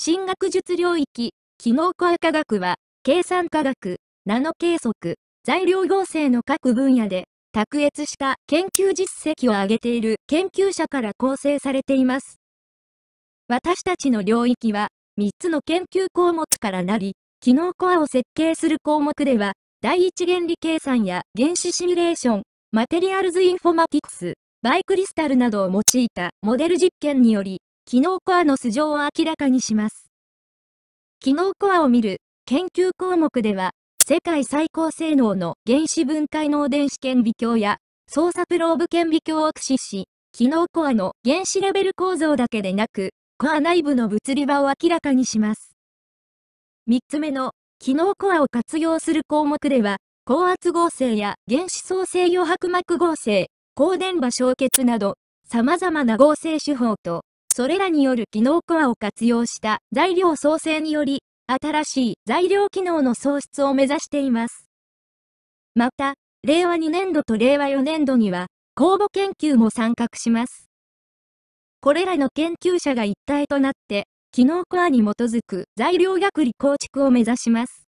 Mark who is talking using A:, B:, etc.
A: 新学術領域、機能コア科学は、計算科学、ナノ計測、材料合
B: 成の各分野で、卓越した研究実績を挙げている研究者から構成されています。私たちの領域は、3つの研究項目からなり、機能コアを設計する項目では、第一原理計算や原子シミュレーション、マテリアルズインフォマティクス、バイクリスタルなどを用いたモデル実験により、機能コアの素性を明らかにします。機能コアを見る研究項目では、世界最高性能の原子分解能電子顕微鏡や操作プローブ顕微鏡を駆使し、機能コアの原子レベル構造だけでなく、コア内部の物理場を明らかにします。3つ目の機能コアを活用する項目では、高圧合成や原子創生余白膜合成、光電場焼結など、様々な合成手法とそれらによる機能コアを活用した材料創生により、新しい材料機能の創出を目指しています。また、令和2年度と令和4年度には、公募研究も参画します。これらの研究者が一体となって、機能コアに基づく材料
A: 学理構築を目指します。